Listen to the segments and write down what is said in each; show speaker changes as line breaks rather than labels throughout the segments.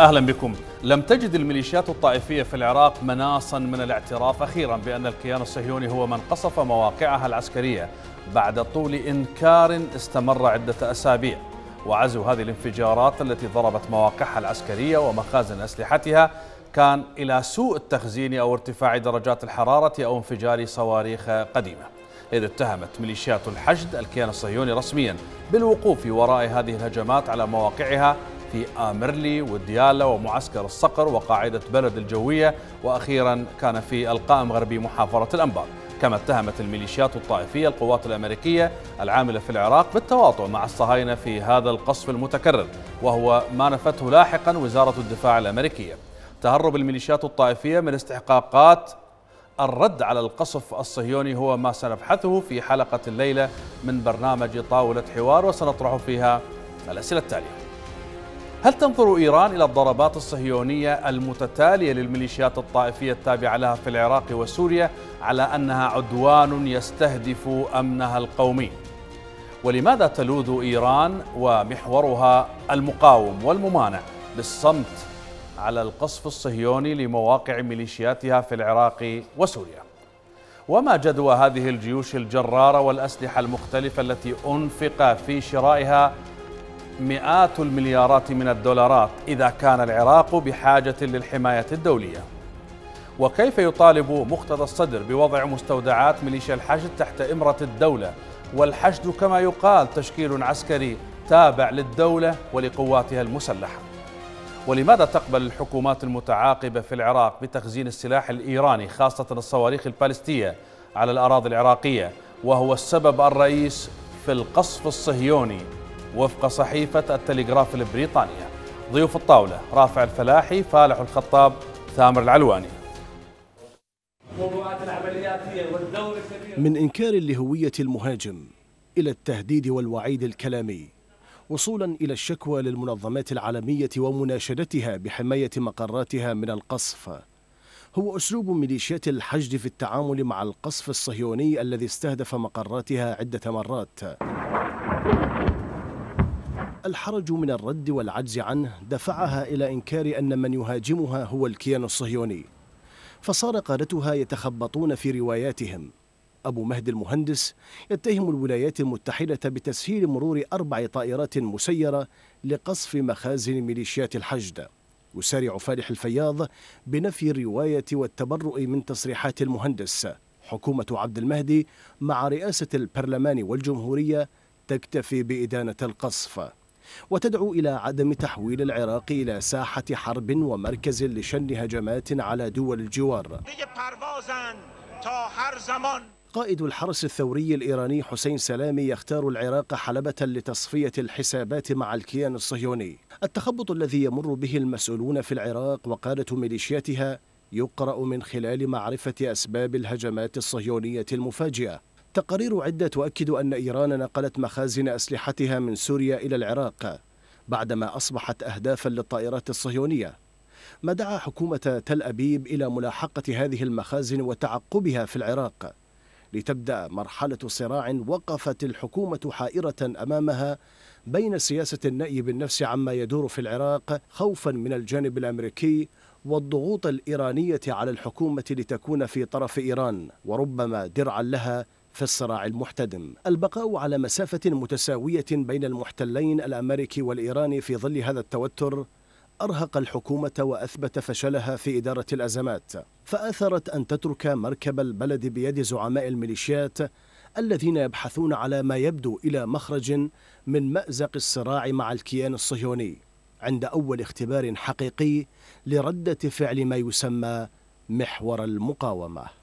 أهلا بكم لم تجد الميليشيات الطائفية في العراق مناصا من الاعتراف أخيرا بأن الكيان الصهيوني هو من قصف مواقعها العسكرية بعد طول إنكار استمر عدة أسابيع وعزو هذه الانفجارات التي ضربت مواقعها العسكرية ومخازن أسلحتها كان إلى سوء التخزين أو ارتفاع درجات الحرارة أو انفجار صواريخ قديمة إذ اتهمت ميليشيات الحشد الكيان الصهيوني رسميا بالوقوف وراء هذه الهجمات على مواقعها في آمرلي وديالى ومعسكر الصقر وقاعدة بلد الجوية وأخيرا كان في القائم غربي محافظة الأنبار كما اتهمت الميليشيات الطائفية القوات الأمريكية العاملة في العراق بالتواطؤ مع الصهاينة في هذا القصف المتكرر وهو ما نفته لاحقا وزارة الدفاع الأمريكية تهرب الميليشيات الطائفية من استحقاقات الرد على القصف الصهيوني هو ما سنبحثه في حلقة الليلة من برنامج طاولة حوار وسنطرح فيها الأسئلة التالية هل تنظر إيران إلى الضربات الصهيونية المتتالية للميليشيات الطائفية التابعة لها في العراق وسوريا على أنها عدوان يستهدف أمنها القومي؟ ولماذا تلوذ إيران ومحورها المقاوم والممانع بالصمت على القصف الصهيوني لمواقع ميليشياتها في العراق وسوريا؟ وما جدوى هذه الجيوش الجرارة والأسلحة المختلفة التي أنفق في شرائها مئات المليارات من الدولارات إذا كان العراق بحاجة للحماية الدولية وكيف يطالب مقتدى الصدر بوضع مستودعات ميليشيا الحشد تحت إمرة الدولة والحشد كما يقال تشكيل عسكري تابع للدولة ولقواتها المسلحة ولماذا تقبل الحكومات المتعاقبة في العراق بتخزين السلاح الإيراني خاصة الصواريخ البالستية على الأراضي العراقية وهو السبب الرئيس في القصف الصهيوني وفق صحيفة التلغراف البريطانية ضيوف الطاولة رافع الفلاحي فالح الخطاب ثامر العلواني من
إنكار لهوية المهاجم إلى التهديد والوعيد الكلامي وصولا إلى الشكوى للمنظمات العالمية ومناشدتها بحماية مقراتها من القصف هو أسلوب ميليشيات الحشد في التعامل مع القصف الصهيوني الذي استهدف مقراتها عدة مرات الحرج من الرد والعجز عنه دفعها إلى إنكار أن من يهاجمها هو الكيان الصهيوني فصار قادتها يتخبطون في رواياتهم أبو مهدي المهندس يتهم الولايات المتحدة بتسهيل مرور أربع طائرات مسيرة لقصف مخازن ميليشيات الحشد يسارع فالح الفياض بنفي الرواية والتبرؤ من تصريحات المهندس حكومة عبد المهدي مع رئاسة البرلمان والجمهورية تكتفي بإدانة القصف وتدعو إلى عدم تحويل العراق إلى ساحة حرب ومركز لشن هجمات على دول الجوار قائد الحرس الثوري الإيراني حسين سلامي يختار العراق حلبة لتصفية الحسابات مع الكيان الصهيوني التخبط الذي يمر به المسؤولون في العراق وقادة ميليشياتها يقرأ من خلال معرفة أسباب الهجمات الصهيونية المفاجئة تقارير عدة تؤكد أن إيران نقلت مخازن أسلحتها من سوريا إلى العراق بعدما أصبحت أهدافا للطائرات الصهيونية ما دعا حكومة تل أبيب إلى ملاحقة هذه المخازن وتعقبها في العراق لتبدأ مرحلة صراع وقفت الحكومة حائرة أمامها بين سياسة النأي بالنفس عما يدور في العراق خوفا من الجانب الأمريكي والضغوط الإيرانية على الحكومة لتكون في طرف إيران وربما درعا لها في الصراع المحتدم البقاء على مسافة متساوية بين المحتلين الأمريكي والإيراني في ظل هذا التوتر أرهق الحكومة وأثبت فشلها في إدارة الأزمات فآثرت أن تترك مركب البلد بيد زعماء الميليشيات الذين يبحثون على ما يبدو إلى مخرج من مأزق الصراع مع الكيان الصهيوني عند أول اختبار حقيقي لردة فعل ما يسمى محور المقاومه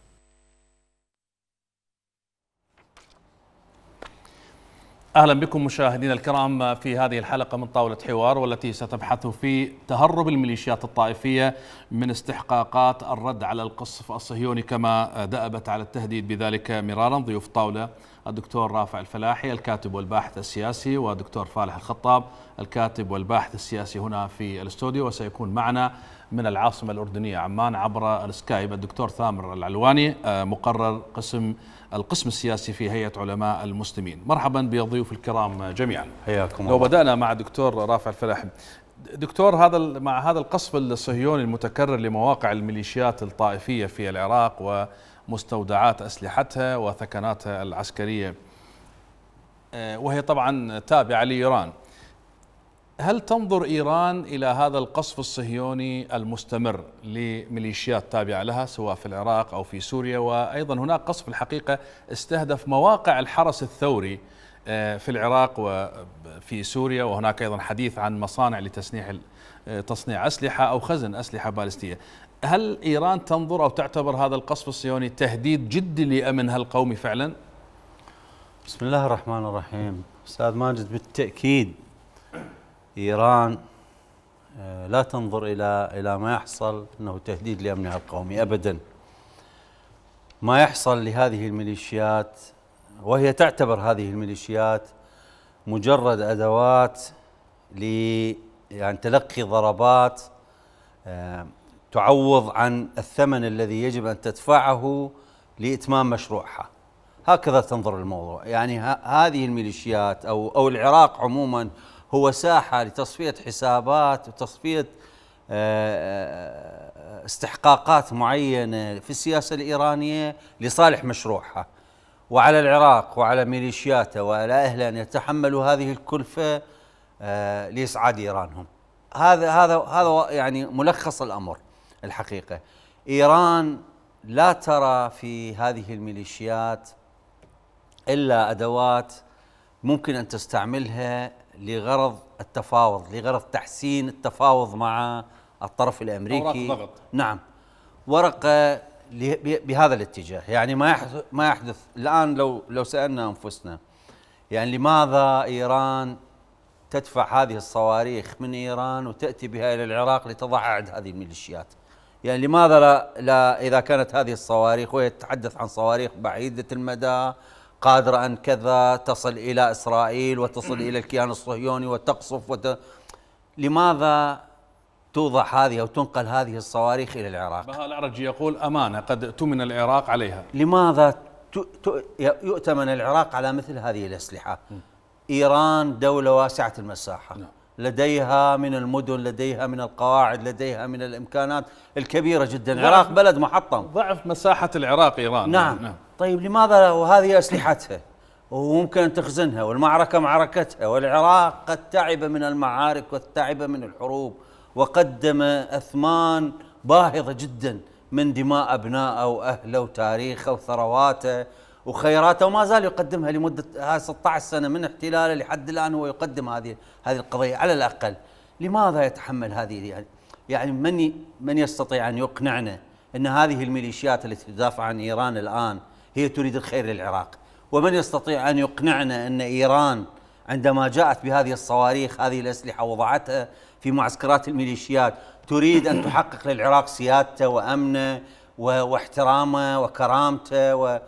اهلا بكم مشاهدينا الكرام في هذه الحلقه من طاوله حوار والتي ستبحث في تهرب الميليشيات الطائفيه من استحقاقات الرد على القصف الصهيوني كما دأبت على التهديد بذلك مرارا ضيوف طاوله الدكتور رافع الفلاحي الكاتب والباحث السياسي والدكتور فالح الخطاب الكاتب والباحث السياسي هنا في الاستوديو وسيكون معنا من العاصمه الاردنيه عمان عبر السكايب الدكتور ثامر العلواني مقرر قسم القسم السياسي في هيئة علماء المسلمين مرحبا بضيوف الكرام جميعا حياكم لو بدأنا مع الدكتور رافع الفلاح دكتور هذا مع هذا القصف الصهيوني المتكرر لمواقع الميليشيات الطائفية في العراق ومستودعات أسلحتها وثكناتها العسكرية آه، وهي طبعا تابعة لإيران هل تنظر ايران الى هذا القصف الصهيوني المستمر لميليشيات تابعه لها سواء في العراق او في سوريا وايضا هناك قصف الحقيقه استهدف مواقع الحرس الثوري آه، في العراق وفي سوريا وهناك ايضا حديث عن مصانع لتصنيع آه، تصنيع اسلحه او خزن اسلحه بالستيه. هل ايران تنظر او تعتبر هذا القصف الصهيوني تهديد جدي لامنها القومي فعلا؟ بسم الله
الرحمن الرحيم استاذ ماجد بالتاكيد إيران آه، لا تنظر إلى إلى ما يحصل أنه تهديد لأمنها القومي أبدا ما يحصل لهذه الميليشيات وهي تعتبر هذه الميليشيات مجرد أدوات ل يعني تلقي ضربات آه، تعوض عن الثمن الذي يجب أن تدفعه لإتمام مشروعها هكذا تنظر الموضوع يعني هذه الميليشيات أو, أو العراق عموما هو ساحة لتصفية حسابات وتصفية آه، آه، استحقاقات معينة في السياسة الإيرانية لصالح مشروعها وعلى العراق وعلى ميليشياته وعلى أهله أن يتحملوا هذه الكلفة آه، لإسعاد إيرانهم هذا هذا هذا يعني ملخص الأمر الحقيقة إيران لا ترى في هذه الميليشيات إلا أدوات ممكن أن تستعملها لغرض التفاوض لغرض تحسين التفاوض مع الطرف الامريكي ضغط. نعم ورقه بهذا الاتجاه يعني ما يحدث ما يحدث الان لو لو سالنا انفسنا يعني لماذا ايران تدفع هذه الصواريخ من ايران وتاتي بها الى العراق لتضعها هذه الميليشيات يعني لماذا لا, لا اذا كانت هذه الصواريخ وهي تتحدث عن صواريخ بعيده المدى قادرة أن كذا تصل إلى إسرائيل وتصل إلى الكيان الصهيوني وتقصف وت... لماذا توضع هذه أو تنقل هذه الصواريخ إلى العراق بها العرجي يقول أمانة قد اؤتمن العراق عليها لماذا ت... ت... يؤتمن العراق على مثل هذه الأسلحة إيران دولة واسعة المساحة نعم. لديها من المدن لديها من القواعد لديها من الإمكانات الكبيرة جدا نعم. العراق بلد محطم ضعف
مساحة العراق إيران نعم, نعم.
طيب لماذا وهذه أسلحتها وممكن أن تخزنها والمعركة معركتها والعراق قد تعب من المعارك وتعب من الحروب وقدم أثمان باهظة جدا من دماء أبنائه وأهله وتاريخه وثرواته وخيراته وما زال يقدمها لمدة 16 سنة من احتلاله لحد الآن هو يقدم هذه هذه القضية على الأقل لماذا يتحمل هذه يعني يعني من من يستطيع أن يقنعنا أن هذه الميليشيات التي تدافع عن إيران الآن هي تريد الخير للعراق ومن يستطيع أن يقنعنا أن إيران عندما جاءت بهذه الصواريخ هذه الأسلحة وضعتها في معسكرات الميليشيات تريد أن تحقق للعراق سيادته وأمنه واحترامه وكرامته و...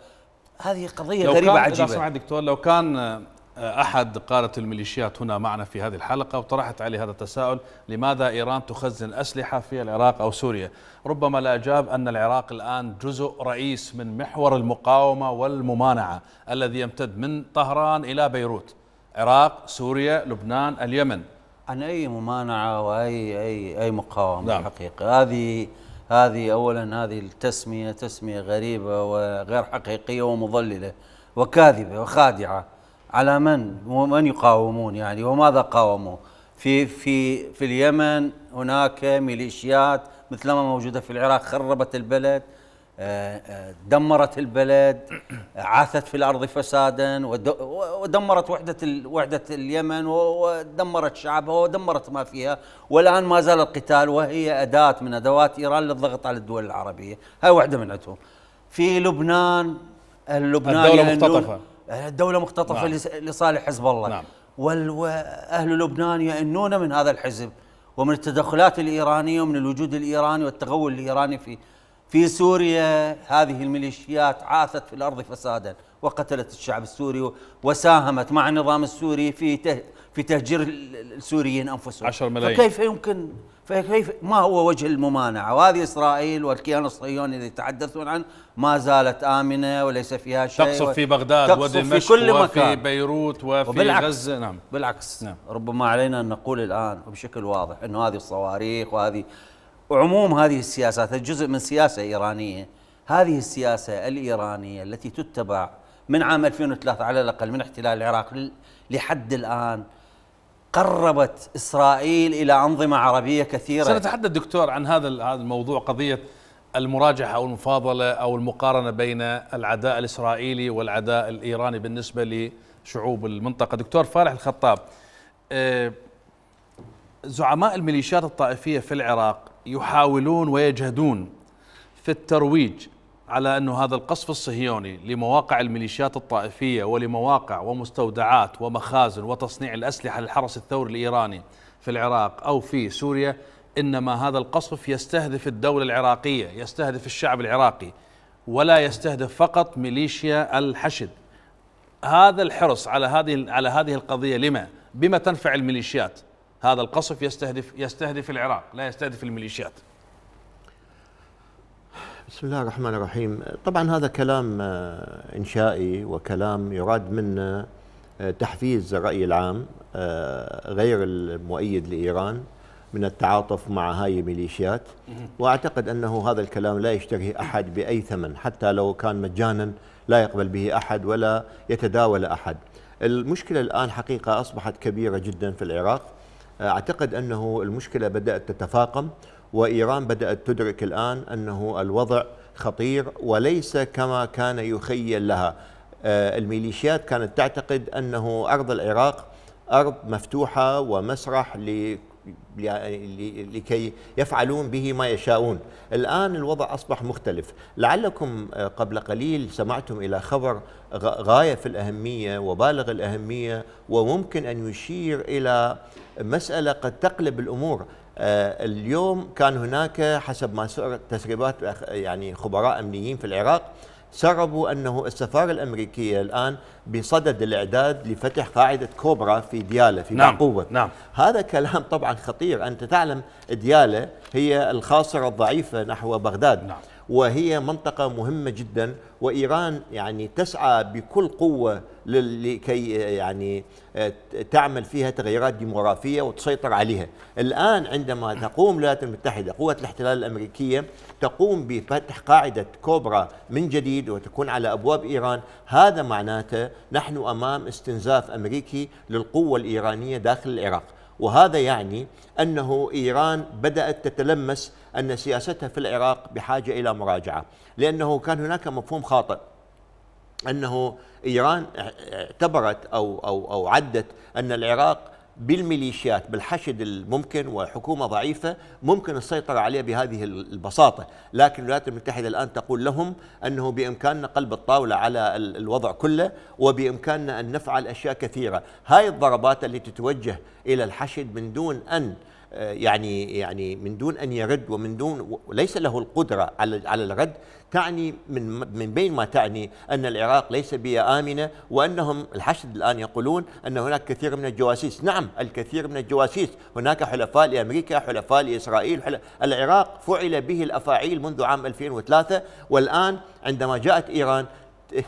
هذه قضية غريبة عجيبة لو كان
دكتور لو كان أحد قادة الميليشيات هنا معنا في هذه الحلقة وطرحت عليه هذا التساؤل لماذا إيران تخزن أسلحة في العراق أو سوريا ربما لا أجاب أن العراق الآن جزء رئيس من محور المقاومة والممانعة الذي يمتد من طهران إلى بيروت عراق سوريا لبنان اليمن عن أي ممانعة وأي
أي أي مقاومة نعم. حقيقة هذه هذه أولا هذه التسمية تسمية غريبة وغير حقيقية ومضللة وكاذبة وخادعة على من ومن يقاومون يعني وماذا قاوموا في في في اليمن هناك ميليشيات مثل ما موجوده في العراق خربت البلد آه، آه، دمرت البلد عاثت في الارض فسادا ودمرت وحده وحده اليمن ودمرت شعبها ودمرت ما فيها والان ما زال القتال وهي اداه من ادوات ايران للضغط على الدول العربيه هاي وحده من في لبنان اللبنان آه، الدوله مختطفه الدولة مختطفة نعم. لصالح حزب الله نعم. وأهل لبنان يئنون من هذا الحزب ومن التدخلات الإيرانية ومن الوجود الإيراني والتغول الإيراني في في سوريا هذه الميليشيات عاثت في الأرض فسادا وقتلت الشعب السوري وساهمت مع النظام السوري في في تهجير السوريين انفسهم 10 ملايين فكيف يمكن فكيف ما هو وجه الممانعه وهذه اسرائيل والكيان الصهيوني اللي يتحدثون عنه ما زالت امنه وليس فيها شيء تقصف في بغداد ودمشق في كل وفي مكان. بيروت وفي وبالعكس غزه نعم بالعكس نعم. ربما علينا ان نقول الان وبشكل واضح انه هذه الصواريخ وهذه وعموم هذه السياسات جزء من سياسه ايرانيه هذه السياسه الايرانيه التي تتبع من عام 2003 على الأقل من احتلال
العراق لحد الآن قربت إسرائيل إلى أنظمة عربية كثيرة سنتحدث دكتور عن هذا الموضوع قضية المراجعه أو المفاضلة أو المقارنة بين العداء الإسرائيلي والعداء الإيراني بالنسبة لشعوب المنطقة دكتور فالح الخطاب آه، زعماء الميليشيات الطائفية في العراق يحاولون ويجهدون في الترويج على أن هذا القصف الصهيوني لمواقع الميليشيات الطائفية ولمواقع ومستودعات ومخازن وتصنيع الأسلحة للحرس الثوري الإيراني في العراق أو في سوريا إنما هذا القصف يستهدف الدولة العراقية يستهدف الشعب العراقي ولا يستهدف فقط ميليشيا الحشد هذا الحرص على هذه على هذه القضية لما بما تنفع الميليشيات هذا القصف يستهدف يستهدف العراق لا يستهدف الميليشيات
بسم الله الرحمن الرحيم طبعا هذا كلام آه، إنشائي وكلام يراد منه آه، تحفيز الرأي العام آه، غير المؤيد لإيران من التعاطف مع هاي الميليشيات وأعتقد أنه هذا الكلام لا يشتريه أحد بأي ثمن حتى لو كان مجانا لا يقبل به أحد ولا يتداول أحد المشكلة الآن حقيقة أصبحت كبيرة جدا في العراق أعتقد أنه المشكلة بدأت تتفاقم وإيران بدأت تدرك الآن أنه الوضع خطير وليس كما كان يخيل لها آه، الميليشيات كانت تعتقد أنه أرض العراق أرض مفتوحة ومسرح يعني لكي يفعلون به ما يشاءون الآن الوضع أصبح مختلف لعلكم آه، قبل قليل سمعتم إلى خبر غاية في الأهمية وبالغ الأهمية وممكن أن يشير إلى مسألة قد تقلب الأمور آه، اليوم كان هناك حسب ما سرت تسريبات يعني خبراء أمنيين في العراق سربوا أنه السفارة الأمريكية الآن بصدد الإعداد لفتح قاعدة كوبرا في ديالة في نعم. باقوة نعم. هذا كلام طبعا خطير أنت تعلم ديالة هي الخاصرة الضعيفة نحو بغداد نعم. وهي منطقة مهمة جدا وإيران يعني تسعى بكل قوة لكي يعني آه، تعمل فيها تغييرات ديموغرافية وتسيطر عليها الآن عندما تقوم الولايات المتحدة قوة الاحتلال الأمريكية تقوم بفتح قاعدة كوبرا من جديد وتكون على أبواب إيران هذا معناته نحن أمام استنزاف أمريكي للقوة الإيرانية داخل العراق وهذا يعني أنه إيران بدأت تتلمس أن سياستها في العراق بحاجة إلى مراجعة لأنه كان هناك مفهوم خاطئ أنه إيران اعتبرت أو, أو, أو عدت أن العراق بالميليشيات بالحشد الممكن وحكومه ضعيفه ممكن السيطره عليه بهذه البساطه، لكن الولايات المتحده الان تقول لهم انه بامكاننا قلب الطاوله على الوضع كله وبامكاننا ان نفعل اشياء كثيره، هاي الضربات التي تتوجه الى الحشد من دون ان آه، يعني يعني من دون ان يرد ومن دون ليس له القدره على على الرد تعني من من بين ما تعني ان العراق ليس بيئه امنه وانهم الحشد الان يقولون ان هناك كثير من الجواسيس، نعم الكثير من الجواسيس، هناك حلفاء لامريكا، حلفاء لاسرائيل، حلفاء العراق فعل به الافاعيل منذ عام 2003 والان عندما جاءت ايران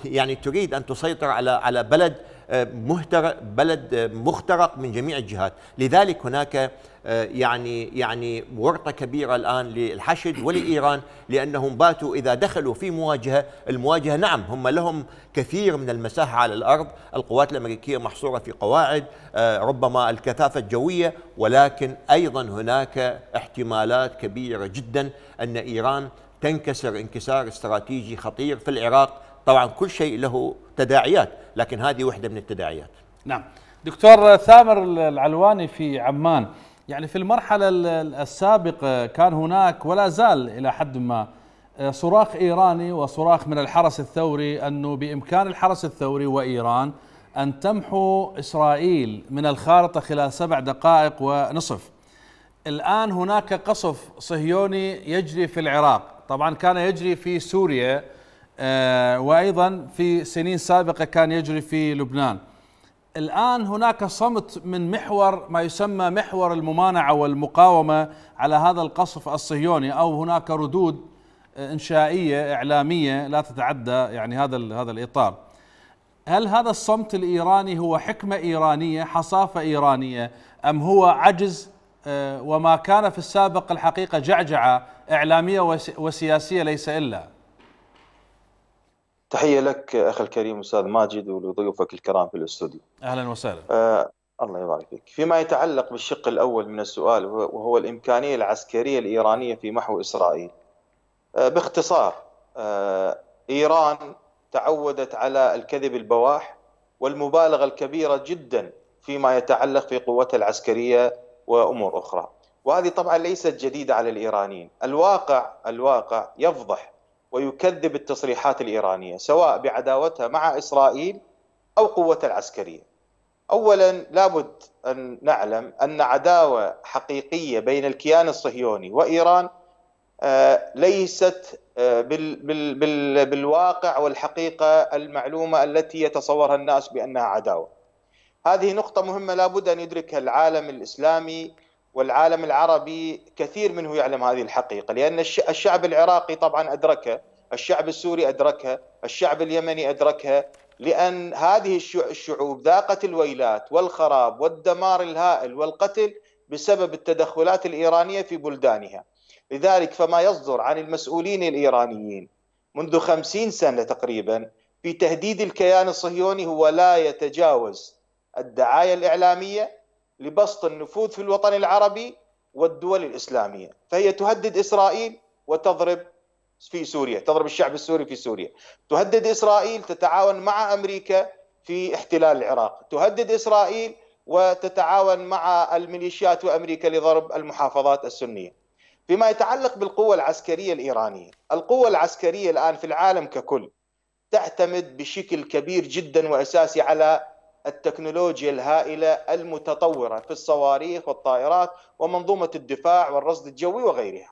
يعني تريد ان تسيطر على على بلد آه، مهترق بلد آه، مخترق من جميع الجهات لذلك هناك آه، يعني يعني ورطه كبيره الان للحشد ولايران لانهم باتوا اذا دخلوا في مواجهه المواجهه نعم هم لهم كثير من المساحه على الارض القوات الامريكيه محصوره في قواعد ربما الكثافه الجويه ولكن ايضا هناك احتمالات كبيره جدا ان ايران تنكسر انكسار استراتيجي خطير في العراق طبعا كل شيء له تداعيات لكن هذه واحدة من التداعيات
نعم دكتور ثامر العلواني في عمان يعني في المرحلة السابقة كان هناك ولا زال إلى حد ما آه، صراخ إيراني وصراخ من الحرس الثوري أنه بإمكان الحرس الثوري وإيران أن تمحو إسرائيل من الخارطة خلال سبع دقائق ونصف الآن هناك قصف صهيوني يجري في العراق طبعا كان يجري في سوريا آه، وايضا في سنين سابقه كان يجري في لبنان. الان هناك صمت من محور ما يسمى محور الممانعه والمقاومه على هذا القصف الصهيوني او هناك ردود آه، انشائيه اعلاميه لا تتعدى يعني هذا هذا الاطار. هل هذا الصمت الايراني هو حكمه ايرانيه، حصافه ايرانيه، ام هو عجز آه، وما كان في السابق الحقيقه جعجعه اعلاميه وسياسيه ليس الا؟
تحيه لك اخي الكريم استاذ ماجد ولضيوفك الكرام في الاستوديو. اهلا وسهلا. آه الله يبارك فيك. فيما يتعلق بالشق الاول من السؤال وهو الامكانيه العسكريه الايرانيه في محو اسرائيل. آه باختصار آه ايران تعودت على الكذب البواح والمبالغه الكبيره جدا فيما يتعلق في قوتها العسكريه وامور اخرى. وهذه طبعا ليست جديده على الايرانيين، الواقع الواقع يفضح ويكذب التصريحات الإيرانية سواء بعداوتها مع إسرائيل أو قوتها العسكرية اولا لابد ان نعلم ان عداوه حقيقيه بين الكيان الصهيوني وايران آه، ليست آه، بالواقع والحقيقه المعلومه التي يتصورها الناس بانها عداوه. هذه نقطه مهمه لابد ان يدركها العالم الاسلامي والعالم العربي كثير منه يعلم هذه الحقيقة لأن الشعب العراقي طبعا أدركها الشعب السوري أدركها الشعب اليمني أدركها لأن هذه الشعوب ذاقت الويلات والخراب والدمار الهائل والقتل بسبب التدخلات الإيرانية في بلدانها لذلك فما يصدر عن المسؤولين الإيرانيين منذ خمسين سنة تقريبا في تهديد الكيان الصهيوني هو لا يتجاوز الدعاية الإعلامية لبسط النفوذ في الوطن العربي والدول الإسلامية فهي تهدد إسرائيل وتضرب في سوريا تضرب الشعب السوري في سوريا تهدد إسرائيل تتعاون مع أمريكا في احتلال العراق تهدد إسرائيل وتتعاون مع الميليشيات وأمريكا لضرب المحافظات السنية فيما يتعلق بالقوة العسكرية الإيرانية القوة العسكرية الآن في العالم ككل تعتمد بشكل كبير جدا وأساسي على التكنولوجيا الهائله المتطوره في الصواريخ والطائرات ومنظومه الدفاع والرصد الجوي وغيرها.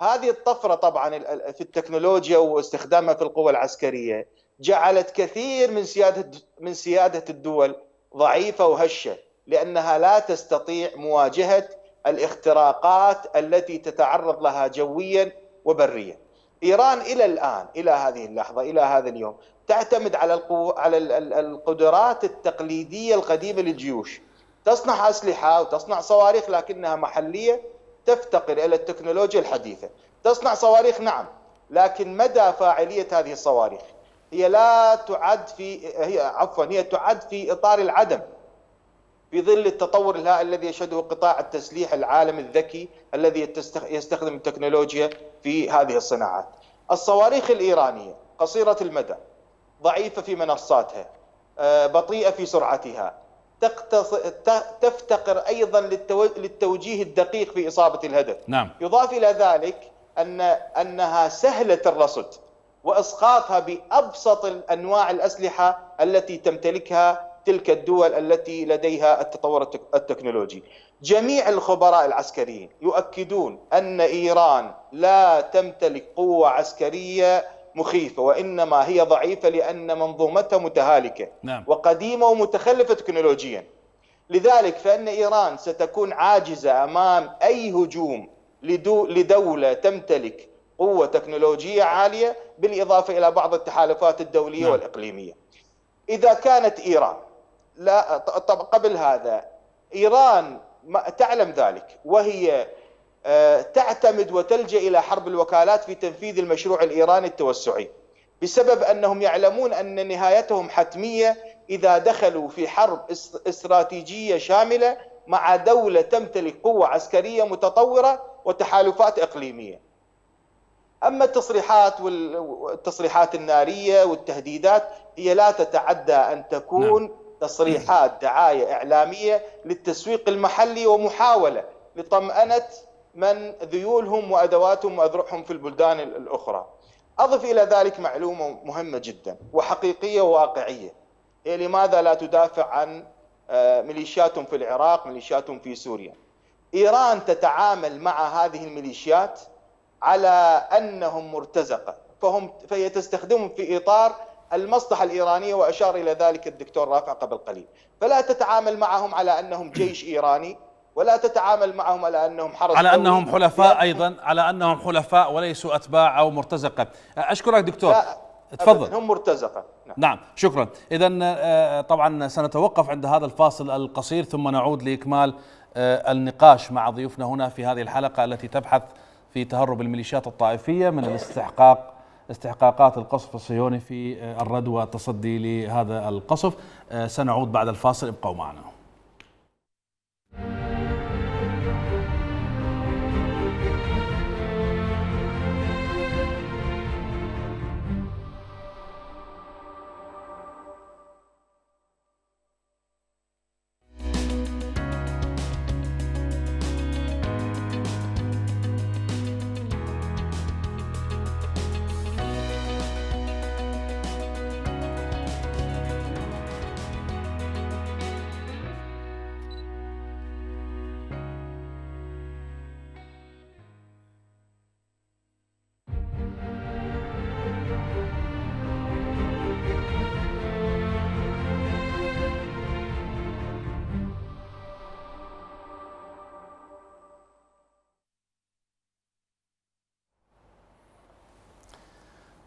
هذه الطفره طبعا في التكنولوجيا واستخدامها في القوى العسكريه جعلت كثير من سياده من سياده الدول ضعيفه وهشه لانها لا تستطيع مواجهه الاختراقات التي تتعرض لها جويا وبريا. ايران الى الان الى هذه اللحظه الى هذا اليوم تعتمد على القو... على القدرات التقليديه القديمه للجيوش تصنع اسلحه وتصنع صواريخ لكنها محليه تفتقر الى التكنولوجيا الحديثه تصنع صواريخ نعم لكن مدى فاعليه هذه الصواريخ هي لا تعد في هي عفوا هي تعد في اطار العدم في ظل التطور الهائل الذي يشهده قطاع التسليح العالمي الذكي الذي يستخدم التكنولوجيا في هذه الصناعات. الصواريخ الايرانيه قصيره المدى ضعيفه في منصاتها آه، بطيئه في سرعتها تفتقر ايضا للتوجيه الدقيق في اصابه الهدف نعم. يضاف الى ذلك ان انها سهله الرصد واسقاطها بابسط انواع الاسلحه التي تمتلكها تلك الدول التي لديها التطور التكنولوجي. جميع الخبراء العسكريين يؤكدون ان ايران لا تمتلك قوه عسكريه مخيفة وإنما هي ضعيفة لأن منظومتها متهالكة نعم. وقديمة ومتخلفة تكنولوجيا لذلك فإن إيران ستكون عاجزة أمام أي هجوم لدو لدولة تمتلك قوة تكنولوجية عالية بالإضافة إلى بعض التحالفات الدولية نعم. والإقليمية إذا كانت إيران لا طب قبل هذا إيران ما تعلم ذلك وهي تعتمد وتلجا الى حرب الوكالات في تنفيذ المشروع الايراني التوسعي بسبب انهم يعلمون ان نهايتهم حتميه اذا دخلوا في حرب استراتيجيه شامله مع دوله تمتلك قوه عسكريه متطوره وتحالفات اقليميه. اما التصريحات والتصريحات الناريه والتهديدات هي لا تتعدى ان تكون نعم. تصريحات دعايه اعلاميه للتسويق المحلي ومحاوله لطمانه من ذيولهم وادواتهم واذرعهم في البلدان الاخرى. اضف الى ذلك معلومه مهمه جدا وحقيقيه وواقعيه. هي لماذا لا تدافع عن آه، ميليشياتهم في العراق، ميليشياتهم في سوريا. ايران تتعامل مع هذه الميليشيات على انهم مرتزقه، فهم فهي تستخدمهم في اطار المصلحه الايرانيه واشار الى ذلك الدكتور رافع قبل قليل، فلا تتعامل معهم على انهم جيش ايراني ولا تتعامل معهم على انهم حرس على انهم
حلفاء ايضا على انهم حلفاء وليسوا اتباع او مرتزقه اشكرك دكتور تفضل هم مرتزقه نعم, نعم شكرا اذا آه، طبعا سنتوقف عند هذا الفاصل القصير ثم نعود لاكمال آه، النقاش مع ضيوفنا هنا في هذه الحلقه التي تبحث في تهرب الميليشيات الطائفيه من الاستحقاق استحقاقات القصف الصهيوني في آه، الردوة التصدي لهذا القصف سنعود بعد الفاصل ابقوا معنا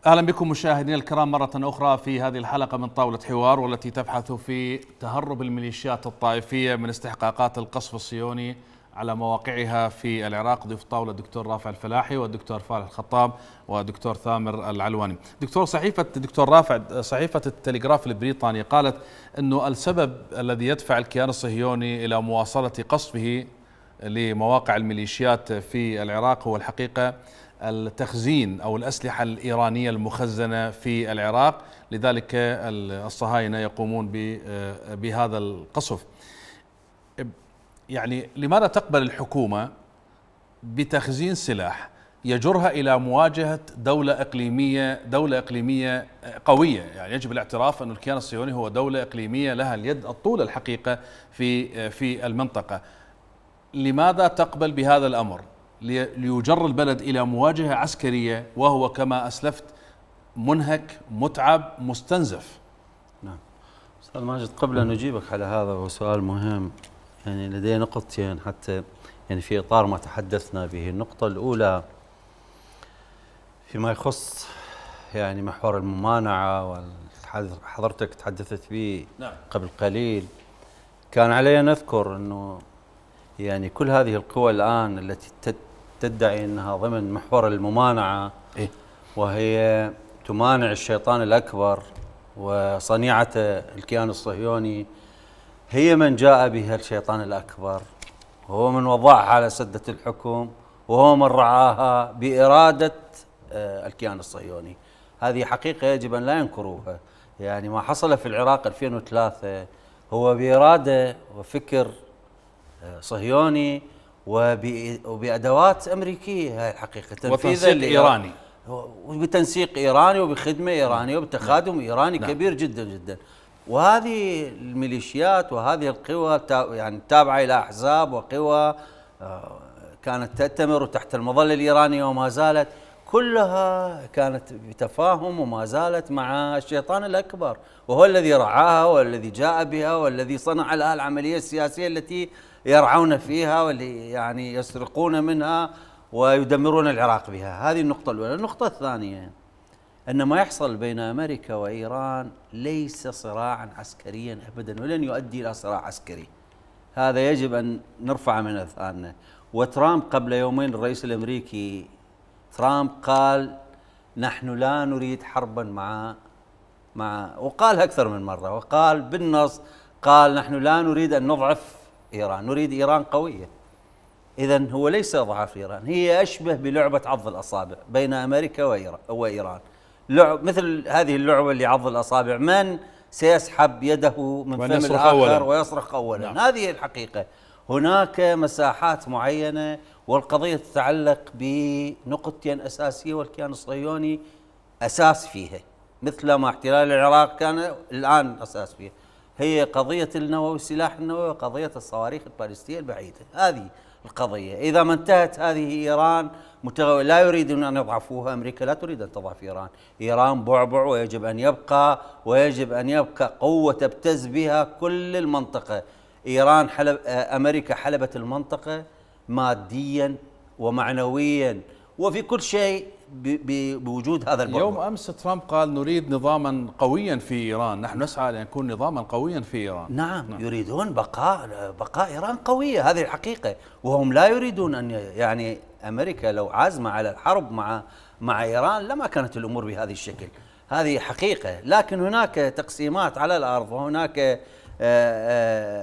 اهلا بكم مشاهدينا الكرام مره اخرى في هذه الحلقه من طاوله حوار والتي تبحث في تهرب الميليشيات الطائفيه من استحقاقات القصف الصهيوني على مواقعها في العراق ضيف الطاولة الدكتور رافع الفلاحي والدكتور فارح الخطاب ودكتور ثامر العلواني دكتور صحيفة دكتور رافع صحيفة التلغراف البريطاني قالت أنه السبب الذي يدفع الكيان الصهيوني إلى مواصلة قصفه لمواقع الميليشيات في العراق هو الحقيقة التخزين أو الأسلحة الإيرانية المخزنة في العراق لذلك الصهاينة يقومون بهذا القصف يعني لماذا تقبل الحكومة بتخزين سلاح يجرها إلى مواجهة دولة إقليمية دولة إقليمية قوية يعني يجب الاعتراف أن الكيان الصهيوني هو دولة إقليمية لها اليد الطول الحقيقة في في المنطقة لماذا تقبل بهذا الأمر ليجر البلد إلى مواجهة عسكرية وهو كما أسلفت منهك متعب مستنزف نعم أستاذ ماجد قبل أن
أجيبك على هذا هو سؤال مهم يعني لدي نقطتين حتى يعني في إطار ما تحدثنا به النقطة الأولى فيما يخص يعني محور الممانعة وحضرتك تحدثت به نعم. قبل قليل كان علي أن أذكر أنه يعني كل هذه القوى الآن التي تدعي أنها ضمن محور الممانعة إيه؟ وهي تمانع الشيطان الأكبر وصنيعه الكيان الصهيوني هي من جاء بها الشيطان الأكبر وهو من وضعها على سدة الحكم وهو من رعاها بإرادة آه، الكيان الصهيوني هذه حقيقة يجب أن لا ينكروها يعني ما حصل في العراق 2003 هو بإرادة وفكر آه، صهيوني وبادوات امريكيه هاي الحقيقه تنفيذ ايراني وبتنسيق ايراني وبخدمه ايرانيه وبتخادم نعم. ايراني نعم. كبير جدا جدا وهذه الميليشيات وهذه القوى يعني تابعه الى احزاب وقوى آه، كانت تأتمر تحت المظله الايرانيه وما زالت كلها كانت بتفاهم وما زالت مع الشيطان الأكبر وهو الذي رعاها والذي جاء بها والذي صنع لها العملية السياسية التي يرعون فيها واللي يعني يسرقون منها ويدمرون العراق بها هذه النقطة الأولى النقطة الثانية أن ما يحصل بين أمريكا وإيران ليس صراعا عسكريا أبدا ولن يؤدي إلى صراع عسكري هذا يجب أن نرفع من أذهاننا وترامب قبل يومين الرئيس الأمريكي ترامب قال نحن لا نريد حربا مع مع وقال أكثر من مرة وقال بالنص قال نحن لا نريد أن نضعف إيران نريد إيران قوية إذا هو ليس ضعف إيران هي أشبه بلعبة عض الأصابع بين أمريكا وإيران لعب مثل هذه اللعبة اللي عض الأصابع من سيسحب يده من فم الآخر أولا. ويصرخ أولا نعم. هذه الحقيقة هناك مساحات معينة والقضية تتعلق بنقطتين أساسية والكيان الصهيوني أساس فيها مثل ما احتلال العراق كان الآن أساس فيها هي قضية النووي السلاح النووي وقضية الصواريخ البالستية البعيدة هذه القضية إذا ما انتهت هذه إيران متغو... لا يريدون أن يضعفوها أمريكا لا تريد أن تضعف إيران إيران بعبع ويجب أن يبقى ويجب أن يبقى قوة تبتز بها كل المنطقة إيران حلب آه، أمريكا حلبت المنطقة ماديا
ومعنويا وفي كل شيء بوجود هذا البعبع يوم أمس ترامب قال نريد نظاما قويا في إيران نحن نسعى لنكون نظاما قويا في إيران نعم, نعم. يريدون بقاء بقاء إيران قوية هذه الحقيقة وهم لا يريدون أن يعني
أمريكا لو عازمة على الحرب مع مع إيران لما كانت الأمور بهذا الشكل هذه حقيقة لكن هناك تقسيمات على الأرض وهناك آه،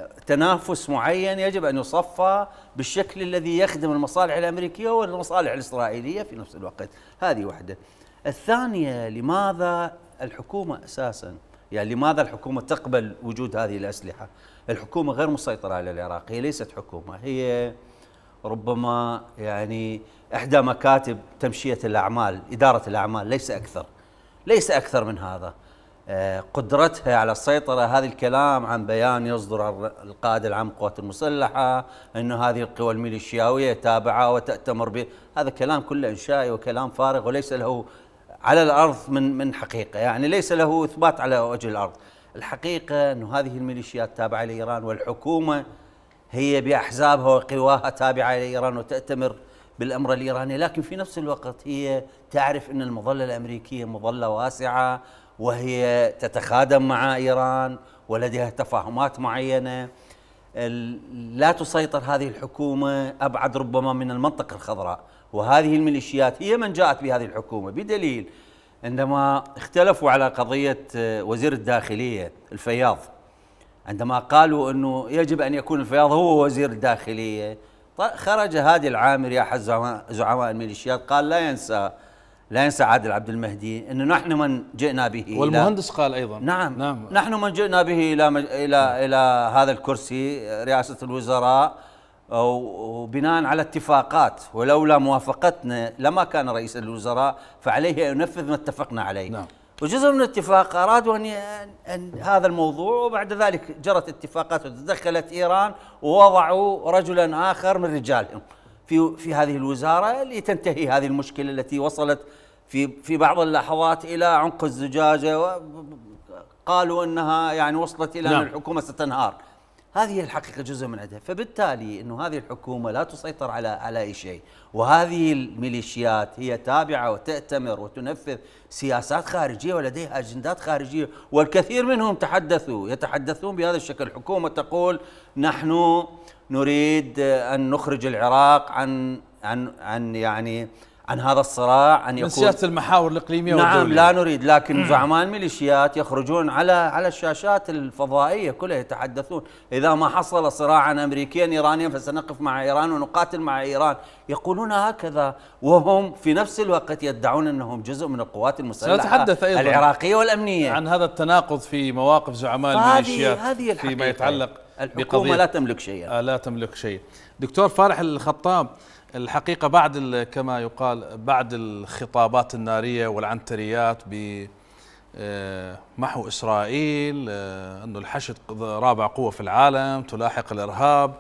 آه، تنافس معين يجب أن يصفى بالشكل الذي يخدم المصالح الأمريكية والمصالح الإسرائيلية في نفس الوقت هذه واحدة الثانية لماذا الحكومة أساساً يعني لماذا الحكومة تقبل وجود هذه الأسلحة الحكومة غير مسيطرة على العراق هي ليست حكومة هي ربما يعني إحدى مكاتب تمشية الأعمال إدارة الأعمال ليس أكثر ليس أكثر من هذا قدرتها على السيطرة هذا الكلام عن بيان يصدر القائد العام القوات المسلحة أنه هذه القوى الميليشياوية تابعة وتأتمر به هذا كلام كله إنشائي وكلام فارغ وليس له على الأرض من من حقيقة يعني ليس له إثبات على وجه الأرض الحقيقة أن هذه الميليشيات تابعة لإيران والحكومة هي بأحزابها وقواها تابعة لإيران وتأتمر بالأمر الإيراني لكن في نفس الوقت هي تعرف أن المظلة الأمريكية مظلة واسعة وهي تتخادم مع إيران ولديها تفاهمات معينة لا تسيطر هذه الحكومة أبعد ربما من المنطقة الخضراء وهذه الميليشيات هي من جاءت بهذه الحكومة بدليل عندما اختلفوا على قضية آه، وزير الداخلية الفياض عندما قالوا أنه يجب أن يكون الفياض هو وزير الداخلية طيب خرج هادي العامري أحد زعماء الميليشيات قال لا ينسى لا ينسى عادل عبد المهدي انه نحن من جئنا به والمهندس قال ايضا نعم, نعم نحن من جئنا به الى مج... الى نعم. الى هذا الكرسي رئاسه الوزراء وبناء على اتفاقات ولولا موافقتنا لما كان رئيس الوزراء فعليه ان ينفذ ما اتفقنا عليه نعم وجزء من الاتفاق ارادوا ان, أن هذا الموضوع وبعد ذلك جرت اتفاقات وتدخلت ايران ووضعوا رجلا اخر من رجالهم في في هذه الوزاره لتنتهي هذه المشكله التي وصلت في في بعض اللحظات الى عنق الزجاجه قالوا انها يعني وصلت الى نعم. ان الحكومه ستنهار هذه الحقيقه جزء من عندها فبالتالي انه هذه الحكومه لا تسيطر على على اي شيء وهذه الميليشيات هي تابعه وتاتمر وتنفذ سياسات خارجيه ولديها اجندات خارجيه والكثير منهم تحدثوا يتحدثون بهذا الشكل الحكومه تقول نحن نريد ان نخرج العراق عن عن عن يعني عن هذا الصراع ان يكون من سياسه المحاور الاقليميه نعم والدولية. لا نريد لكن زعماء الميليشيات يخرجون على على الشاشات الفضائيه كلها يتحدثون اذا ما حصل صراعا امريكيا ايرانيا فسنقف مع ايران ونقاتل مع ايران يقولون هكذا وهم في نفس الوقت يدعون انهم جزء من القوات المسلحه سنتحدث أيضا العراقيه
والامنيه عن هذا التناقض في مواقف زعماء الميليشيات هذه فيما يتعلق الحكومه لا تملك شيئا آه، لا تملك شيء دكتور فارح الخطاب الحقيقة بعد كما يقال بعد الخطابات النارية والعنتريات بمحو آه، إسرائيل آه، أن الحشد رابع قوة في العالم تلاحق الإرهاب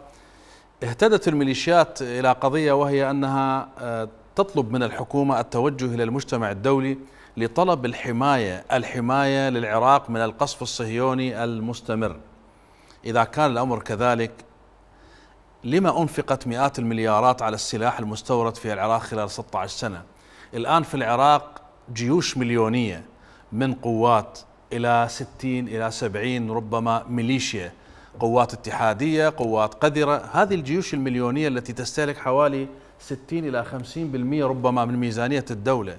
اهتدت الميليشيات إلى قضية وهي أنها آه، تطلب من الحكومة التوجه إلى المجتمع الدولي لطلب الحماية الحماية للعراق من القصف الصهيوني المستمر إذا كان الأمر كذلك لما أنفقت مئات المليارات على السلاح المستورد في العراق خلال 16 سنة الآن في العراق جيوش مليونية من قوات إلى 60 إلى 70 ربما ميليشيا قوات اتحادية قوات قذرة هذه الجيوش المليونية التي تستهلك حوالي 60 إلى 50% ربما من ميزانية الدولة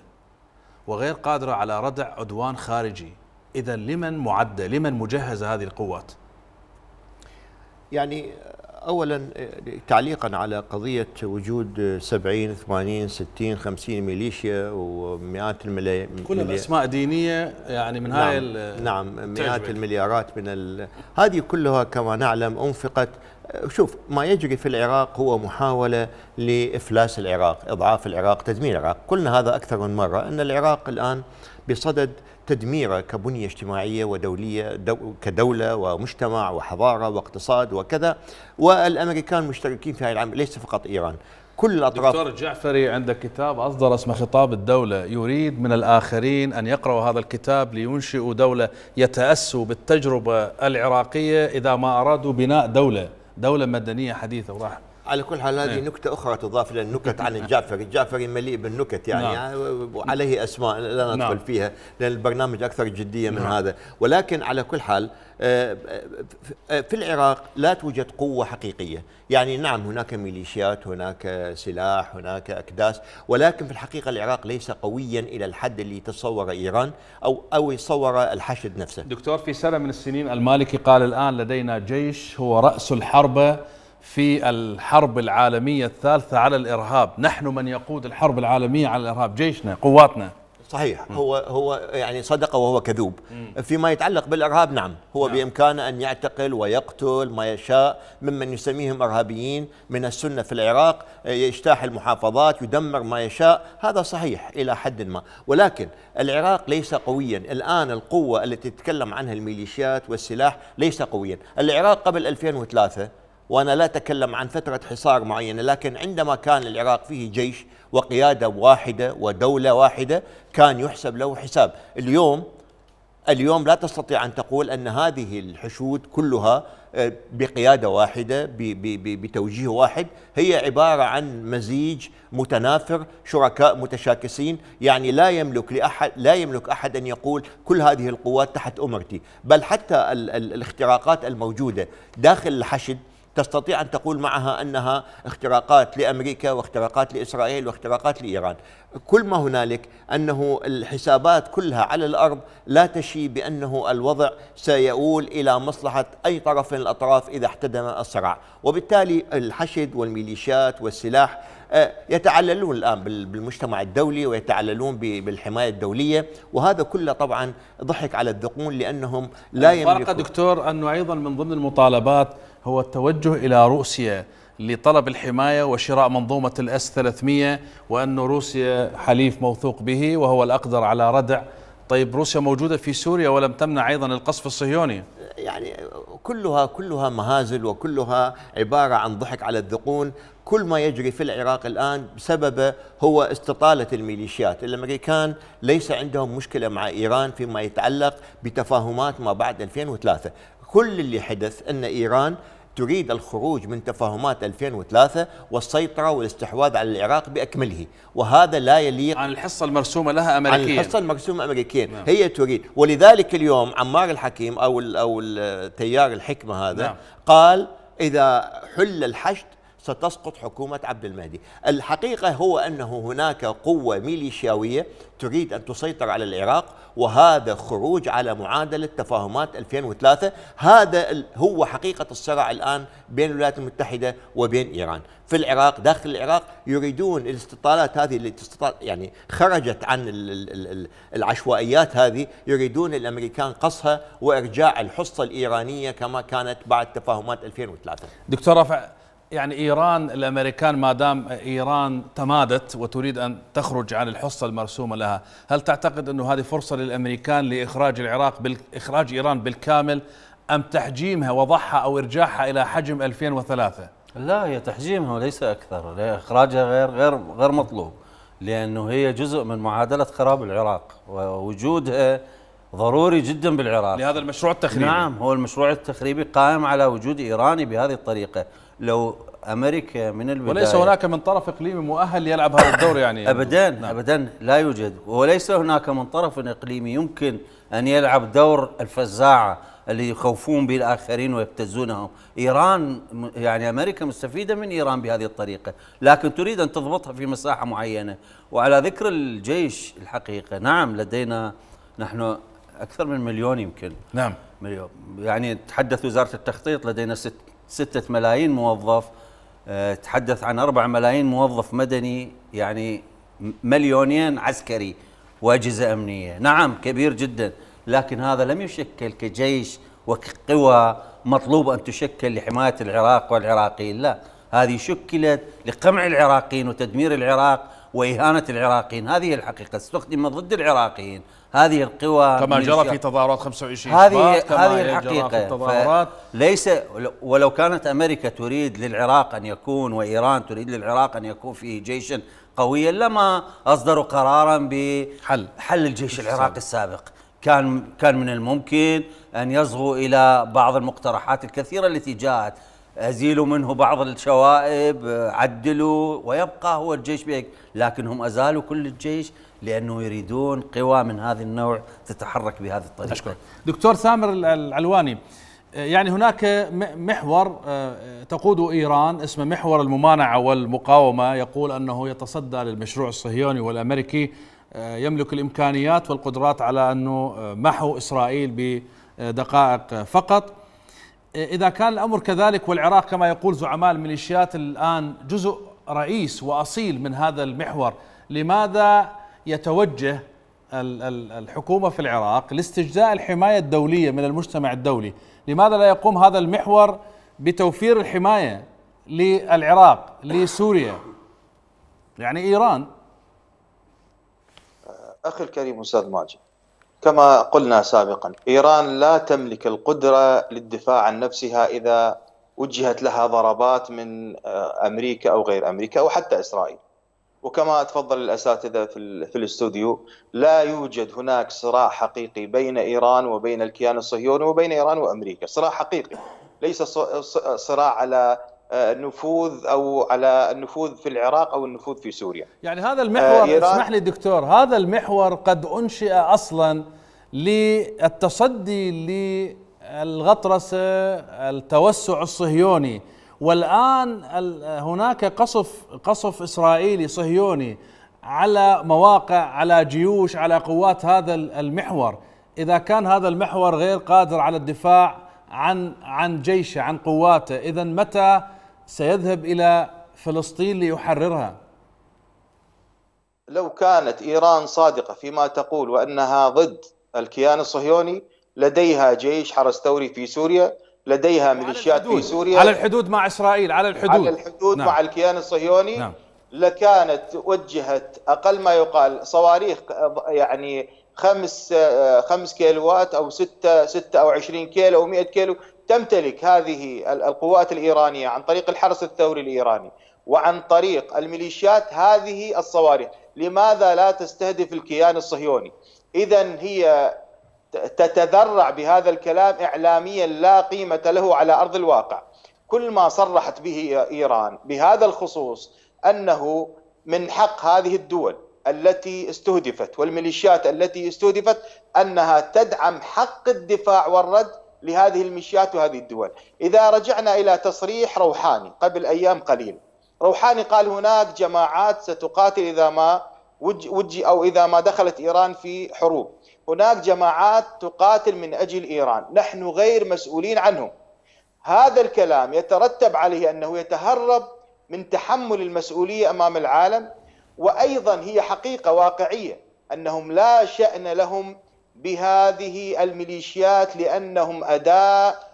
وغير قادرة على ردع عدوان خارجي إذا لمن معدة لمن مجهزة هذه القوات
يعني أولا تعليقا على قضية وجود 70 80 60 50 ميليشيا ومئات الملايين كلها ملي... أسماء دينية يعني من نعم هاي نعم, نعم، مئات المليارات من ال... هذه كلها كما نعلم أنفقت شوف ما يجري في العراق هو محاولة لإفلاس العراق إضعاف العراق تدمير العراق قلنا هذا أكثر من مرة أن العراق الآن بصدد تدميره كبنية اجتماعية ودولية دو كدولة ومجتمع وحضارة واقتصاد وكذا والأمريكان مشتركين في هذه العمل ليس فقط إيران
كل الأطراف دكتور جعفري عندك كتاب أصدر اسمه خطاب الدولة يريد من الآخرين أن يقرأوا هذا الكتاب لينشئوا دولة يتأسوا بالتجربة العراقية إذا ما أرادوا بناء دولة دولة مدنية حديثة وراح
على كل حال هذه إيه. نكتة أخرى تضاف إلى النكت عن الجعفري، الجعفري مليء بالنكت يعني, نعم. يعني وعليه أسماء لا ندخل نعم. فيها لأن البرنامج أكثر جدية من نعم. هذا، ولكن على كل حال آه، آه، في العراق لا توجد قوة حقيقية يعني نعم هناك ميليشيات هناك سلاح هناك أكداس ولكن في الحقيقة العراق ليس قويا إلى الحد اللي تصور إيران أو, أو
يصور الحشد نفسه دكتور في سنة من السنين المالكي قال الآن لدينا جيش هو رأس الحربة في الحرب العالمية الثالثة على الإرهاب نحن من يقود الحرب العالمية على الإرهاب جيشنا قواتنا صحيح م. هو
هو يعني صدق وهو كذوب م. فيما يتعلق بالارهاب نعم هو نعم. بامكانه ان يعتقل ويقتل ما يشاء ممن يسميهم ارهابيين من السنه في العراق يجتاح المحافظات يدمر ما يشاء هذا صحيح الى حد ما ولكن العراق ليس قويا الان القوه التي تتكلم عنها الميليشيات والسلاح ليس قويا العراق قبل 2003 وأنا لا أتكلم عن فترة حصار معينة لكن عندما كان العراق فيه جيش وقيادة واحدة ودولة واحدة كان يحسب له حساب اليوم اليوم لا تستطيع أن تقول أن هذه الحشود كلها آه، بقيادة واحدة بتوجيه واحد هي عبارة عن مزيج متنافر شركاء متشاكسين يعني لا يملك لأحد لا يملك أحد أن يقول كل هذه القوات تحت أمرتي بل حتى الاختراقات الموجودة داخل الحشد تستطيع أن تقول معها أنها اختراقات لأمريكا واختراقات لإسرائيل واختراقات لإيران كل ما هنالك أنه الحسابات كلها على الأرض لا تشي بأنه الوضع سيؤول إلى مصلحة أي طرف من الأطراف إذا احتدم الصراع وبالتالي الحشد والميليشيات والسلاح آه، يتعللون الآن بالمجتمع الدولي ويتعللون بالحماية الدولية وهذا كله طبعا
ضحك على الذقون لأنهم لا يملكون الفرق دكتور أنه أيضا من ضمن المطالبات هو التوجه إلى روسيا لطلب الحماية وشراء منظومة الأس 300 وأن روسيا حليف موثوق به وهو الأقدر على ردع طيب روسيا موجودة في سوريا ولم تمنع أيضا القصف الصهيوني يعني كلها كلها مهازل
وكلها عبارة عن ضحك على الذقون كل ما يجري في العراق الآن بسببه هو استطالة الميليشيات الأمريكان ليس عندهم مشكلة مع إيران فيما يتعلق بتفاهمات ما بعد 2003 كل اللي حدث أن إيران تريد الخروج من تفاهمات 2003 والسيطرة والاستحواذ على العراق بأكمله وهذا لا يليق عن الحصة المرسومة لها أمريكيا عن الحصة المرسومة أمريكيا نعم. هي تريد ولذلك اليوم عمار الحكيم أو أو تيار الحكمة هذا نعم. قال إذا حل الحشد ستسقط حكومة عبد المهدي الحقيقة هو أنه هناك قوة ميليشياوية تريد أن تسيطر على العراق وهذا خروج على معادلة تفاهمات 2003 هذا هو حقيقة الصراع الآن بين الولايات المتحدة وبين إيران في العراق داخل العراق يريدون الاستطالات هذه اللي يعني خرجت عن العشوائيات هذه يريدون الامريكان قصها وارجاع الحصه الايرانيه كما كانت بعد تفاهمات
2003 دكتور رفع يعني إيران الأمريكان ما دام إيران تمادت وتريد أن تخرج عن الحصة المرسومة لها هل تعتقد أنه هذه فرصة للأمريكان لإخراج العراق إخراج إيران بالكامل أم تحجيمها وضعها أو إرجاعها إلى حجم 2003
لا هي تحجيمها وليس أكثر إخراجها غير, غير, غير مطلوب لأنه هي جزء من معادلة خراب العراق ووجودها ضروري جدا بالعراق لهذا
المشروع التخريبي نعم
هو المشروع التخريبي قائم على وجود إيراني بهذه الطريقة لو امريكا من البدايه وليس
هناك من طرف اقليمي مؤهل يلعب هذا الدور يعني ابدا
نعم. ابدا لا يوجد وليس هناك من طرف اقليمي يمكن ان يلعب دور الفزاعه اللي يخوفون به الاخرين ويبتزونهم، ايران يعني امريكا مستفيده من ايران بهذه الطريقه، لكن تريد ان تضبطها في مساحه معينه، وعلى ذكر الجيش الحقيقه، نعم لدينا نحن اكثر من مليون يمكن نعم مليون يعني تحدث وزاره التخطيط لدينا ست ستة ملايين موظف آه، تحدث عن 4 ملايين موظف مدني يعني مليونين عسكري واجهزه امنيه، نعم كبير جدا لكن هذا لم يشكل كجيش وكقوى مطلوب ان تشكل لحمايه العراق والعراقيين، لا، هذه شكلت لقمع العراقيين وتدمير العراق وإهانة العراقيين هذه الحقيقة استخدمت ضد العراقيين هذه القوى كما جرى في
تظاهرات 25 هذه هذه الحقيقة
ليس ولو كانت أمريكا تريد للعراق أن يكون وإيران تريد للعراق أن يكون فيه جيش قويا لما أصدروا قرارا بحل حل الجيش العراقي السابق كان كان من الممكن أن يصغوا إلى بعض المقترحات الكثيرة التي جاءت أزيلوا منه بعض الشوائب عدلوا ويبقى هو الجيش بيك لكن هم أزالوا كل الجيش لأنه يريدون قوى من هذا النوع تتحرك بهذه
الطريقة أشكر دكتور سامر العلواني يعني هناك محور آه، تقوده إيران اسمه محور الممانعة والمقاومة يقول أنه يتصدى للمشروع الصهيوني والأمريكي آه، يملك الإمكانيات والقدرات على أنه آه، محو إسرائيل بدقائق فقط إذا كان الأمر كذلك والعراق كما يقول زعماء الميليشيات الآن جزء رئيس وأصيل من هذا المحور لماذا يتوجه الحكومة في العراق لاستجداء الحماية الدولية من المجتمع الدولي لماذا لا يقوم هذا المحور بتوفير الحماية للعراق لسوريا يعني إيران
أخي الكريم أستاذ ماجد كما قلنا سابقا إيران لا تملك القدرة للدفاع عن نفسها إذا وجهت لها ضربات من آه، أمريكا أو غير أمريكا أو حتى إسرائيل وكما تفضل الأساتذة في الاستوديو لا يوجد هناك صراع حقيقي بين إيران وبين الكيان الصهيوني وبين إيران وأمريكا صراع حقيقي ليس صراع على نفوذ او على النفوذ في العراق او النفوذ في سوريا.
يعني هذا المحور آه، اسمح لي دكتور هذا المحور قد انشئ اصلا للتصدي للغطرسه التوسع الصهيوني والان هناك قصف قصف اسرائيلي صهيوني على مواقع على جيوش على قوات هذا المحور اذا كان هذا المحور غير قادر على الدفاع عن عن جيشه عن قواته اذا متى سيذهب الى فلسطين ليحررها
لو كانت ايران صادقه فيما تقول وانها ضد الكيان الصهيوني لديها جيش حرس ثوري في سوريا لديها ميليشيات في سوريا على الحدود
مع اسرائيل على الحدود على الحدود نعم. مع
الكيان الصهيوني نعم. لكانت وجهت اقل ما يقال صواريخ يعني خمس خمس كيلوات او ستة ستة او عشرين كيلو او مئة كيلو تمتلك هذه القوات الإيرانية عن طريق الحرس الثوري الإيراني وعن طريق الميليشيات هذه الصواريخ لماذا لا تستهدف الكيان الصهيوني إذا هي تتذرع بهذا الكلام إعلاميا لا قيمة له على أرض الواقع كل ما صرحت به إيران بهذا الخصوص أنه من حق هذه الدول التي استهدفت والميليشيات التي استهدفت أنها تدعم حق الدفاع والرد لهذه المشيات وهذه الدول إذا رجعنا إلى تصريح روحاني قبل أيام قليل روحاني قال هناك جماعات ستقاتل إذا ما وجي أو إذا ما دخلت إيران في حروب هناك جماعات تقاتل من أجل إيران نحن غير مسؤولين عنهم هذا الكلام يترتب عليه أنه يتهرب من تحمل المسؤولية أمام العالم وأيضا هي حقيقة واقعية أنهم لا شأن لهم بهذه الميليشيات لأنهم أداء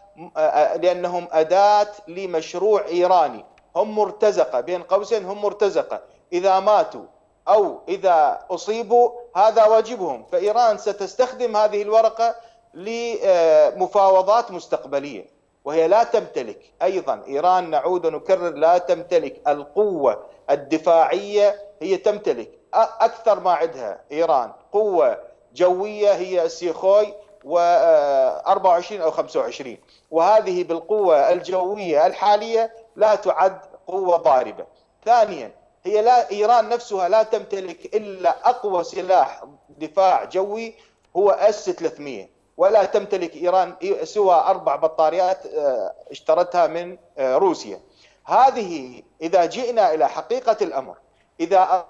لأنهم أداة لمشروع إيراني هم مرتزقة بين قوسين هم مرتزقة إذا ماتوا أو إذا أصيبوا هذا واجبهم فإيران ستستخدم هذه الورقة لمفاوضات مستقبلية وهي لا تمتلك أيضا إيران نعود ونكرر لا تمتلك القوة الدفاعية هي تمتلك أكثر ما عندها إيران قوة جوية هي سيخوي و24 آه، أو 25 وهذه بالقوة الجوية الحالية لا تعد قوة ضاربة ثانيا هي لا إيران نفسها لا تمتلك إلا أقوى سلاح دفاع جوي هو اس 300 ولا تمتلك ايران سوى اربع بطاريات آه، اشترتها من آه، روسيا. هذه اذا جئنا الى حقيقه الامر اذا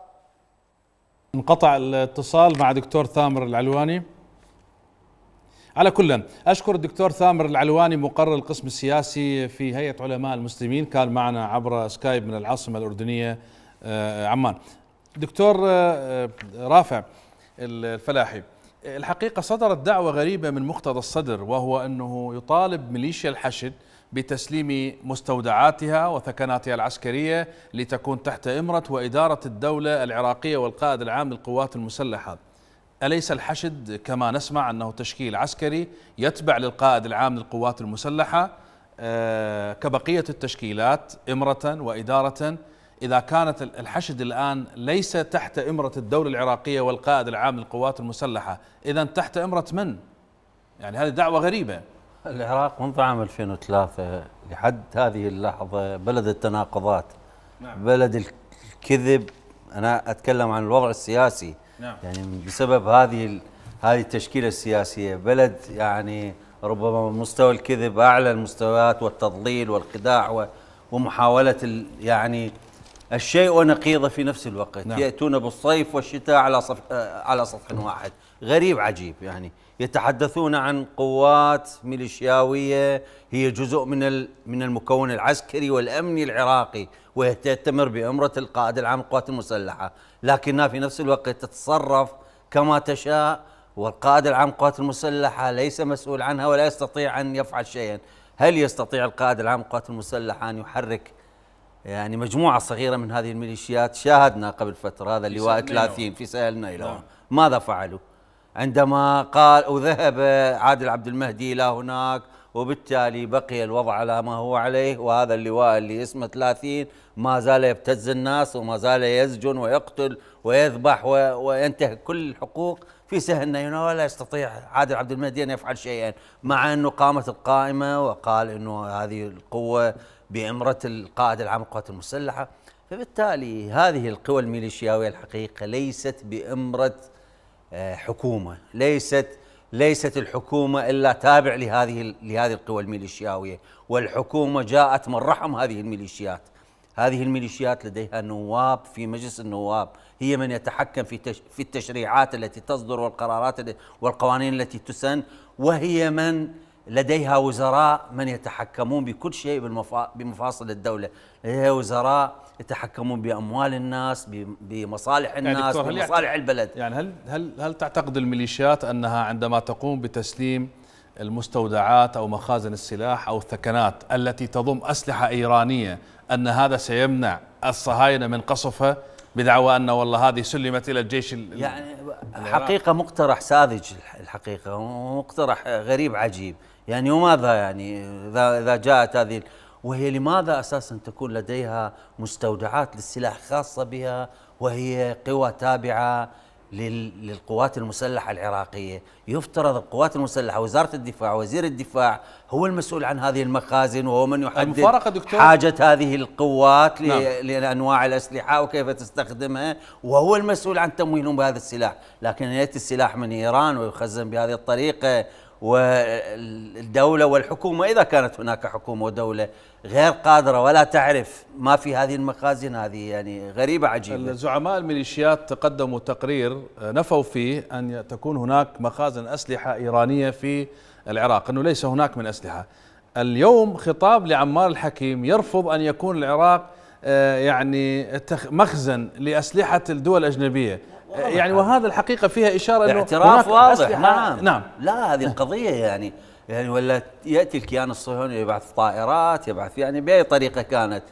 انقطع الاتصال مع دكتور ثامر العلواني على كل أشكر الدكتور ثامر العلواني مقرر القسم السياسي في هيئة علماء المسلمين كان معنا عبر سكايب من العاصمة الأردنية آه، عمان دكتور آه، آه، رافع الفلاحي الحقيقة صدرت دعوة غريبة من مقتضى الصدر وهو أنه يطالب ميليشيا الحشد بتسليم مستودعاتها وثكناتها العسكرية لتكون تحت إمرة وإدارة الدولة العراقية والقائد العام للقوات المسلحة أليس الحشد كما نسمع أنه تشكيل عسكري يتبع للقائد العام للقوات المسلحة آه، كبقية التشكيلات إمرة وإدارة إذا كانت الحشد الآن ليس تحت إمرة الدولة العراقية والقائد العام للقوات المسلحة إذا تحت إمرة من؟ يعني هذه دعوة غريبة
العراق منذ عام 2003 لحد هذه اللحظة بلد التناقضات نعم. بلد الكذب أنا أتكلم عن الوضع السياسي نعم. يعني بسبب هذه هذه التشكيلة السياسية بلد يعني ربما مستوى الكذب أعلى المستويات والتضليل والخداع ومحاولة يعني الشيء ونقيضه في نفس الوقت نعم. يأتون بالصيف والشتاء على صف... آه، على سطح واحد غريب عجيب يعني يتحدثون عن قوات ميليشياويه هي جزء من من المكون العسكري والامني العراقي وهي تأتمر بامره القائد العام للقوات المسلحه، لكنها في نفس الوقت تتصرف كما تشاء والقائد العام للقوات المسلحه ليس مسؤول عنها ولا يستطيع ان يفعل شيئا، هل يستطيع القائد العام للقوات المسلحه ان يحرك يعني مجموعه صغيره من هذه الميليشيات شاهدنا قبل فتره هذا اللواء 30 في سهل نيلوان نعم. ماذا فعلوا؟ عندما قال وذهب عادل عبد المهدي إلى هناك وبالتالي بقي الوضع على ما هو عليه وهذا اللواء اللي اسمه 30 ما زال يبتز الناس وما زال يسجن ويقتل ويذبح وينتهك كل الحقوق في سهل نيونا ولا يستطيع عادل عبد المهدي أن يفعل شيئا مع أنه قامت القائمة وقال أنه هذه القوة بإمرة القائد العام للقوات المسلحة فبالتالي هذه القوى الميليشياوية الحقيقة ليست بإمرة آه، حكومه ليست ليست الحكومه الا تابع لهذه لهذه القوى الميليشياويه والحكومه جاءت من رحم هذه الميليشيات هذه الميليشيات لديها نواب في مجلس النواب هي من يتحكم في في التشريعات التي تصدر والقرارات والقوانين التي تسن وهي من لديها وزراء من يتحكمون بكل شيء بمفاصل الدوله لديها وزراء يتحكمون باموال الناس بمصالح يعني الناس يعني بمصالح
البلد يعني هل هل هل تعتقد الميليشيات انها عندما تقوم بتسليم المستودعات او مخازن السلاح او الثكنات التي تضم اسلحه ايرانيه ان هذا سيمنع الصهاينه من قصفها بدعوى ان والله هذه سلمت الى الجيش يعني حقيقه مقترح ساذج الحقيقه
مقترح غريب عجيب يعني وماذا يعني اذا اذا جاءت هذه وهي لماذا أساسا تكون لديها مستودعات للسلاح خاصة بها وهي قوى تابعة للقوات المسلحة العراقية يفترض القوات المسلحة وزارة الدفاع وزير الدفاع هو المسؤول عن هذه المخازن وهو من يحدد دكتور حاجة هذه القوات نعم. لأنواع الأسلحة وكيف تستخدمها وهو المسؤول عن تمويلهم بهذا السلاح لكن يأتي السلاح من إيران ويخزن بهذه الطريقة والدولة والحكومة إذا كانت هناك حكومة ودولة غير
قادرة ولا تعرف ما في
هذه المخازن هذه يعني غريبة عجيبة
الزعماء الميليشيات تقدموا تقرير آه، نفوا فيه أن تكون هناك مخازن أسلحة إيرانية في العراق أنه ليس هناك من أسلحة اليوم خطاب لعمار الحكيم يرفض أن يكون العراق آه، يعني مخزن لأسلحة الدول الأجنبية يعني وهذا الحقيقه فيها اشاره انه اعتراف واضح نعم نعم لا هذه
القضيه يعني يعني ولا ياتي الكيان الصهيوني يبعث طائرات يبعث يعني باي طريقه كانت